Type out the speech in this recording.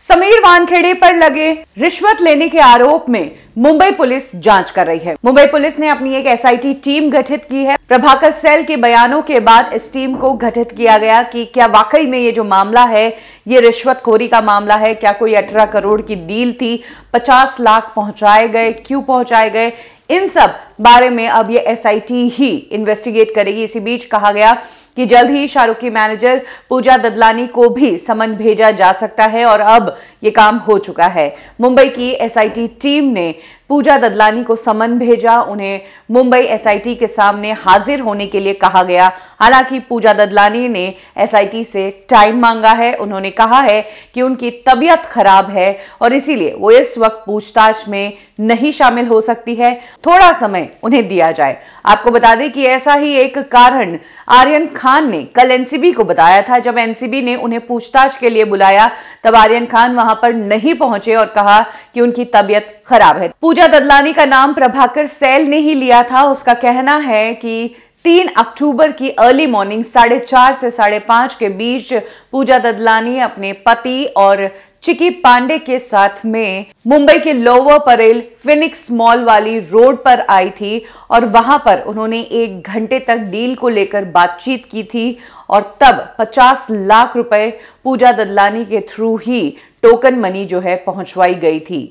समीर वानखेड़े पर लगे रिश्वत लेने के आरोप में मुंबई पुलिस जांच कर रही है मुंबई पुलिस ने अपनी एक एसआईटी टीम गठित की है प्रभाकर सेल के बयानों के बाद इस टीम को गठित किया गया कि क्या वाकई में ये जो मामला है ये रिश्वतखोरी का मामला है क्या कोई अठारह करोड़ की डील थी पचास लाख पहुंचाए गए क्यों पहुंचाए गए इन सब बारे में अब ये एस ही इन्वेस्टिगेट करेगी इसी बीच कहा गया कि जल्द ही शाहरुख की मैनेजर पूजा ददलानी को भी समन भेजा जा सकता है और अब ये काम हो चुका है मुंबई की एसआईटी टीम ने पूजा ददलानी को समन भेजा उन्हें मुंबई एसआईटी के सामने हाजिर होने के लिए कहा गया हालांकि पूजा ददलानी ने एसआईटी से टाइम मांगा है उन्होंने कहा है कि उनकी तबीयत खराब है और इसीलिए वो इस वक्त पूछताछ में नहीं शामिल हो सकती है थोड़ा समय उन्हें दिया जाए आपको बता दें कि ऐसा ही एक कारण आर्यन खान ने कल एनसीबी को बताया था जब एनसीबी ने उन्हें पूछताछ के लिए बुलाया तब आर्यन खान वहां पर नहीं पहुंचे और कहा कि उनकी तबियत खराब है पूजा ददलानी का नाम प्रभाकर सैल ने ही लिया था उसका कहना है कि तीन अक्टूबर की अर्ली मॉर्निंग साढ़े चार से साढ़े पांच के बीच पूजा ददलानी अपने पति और चिकी पांडे के साथ में मुंबई के लोअर परेल फिनिक्स मॉल वाली रोड पर आई थी और वहां पर उन्होंने एक घंटे तक डील को लेकर बातचीत की थी और तब 50 लाख रुपए पूजा ददलानी के थ्रू ही टोकन मनी जो है पहुंचवाई गई थी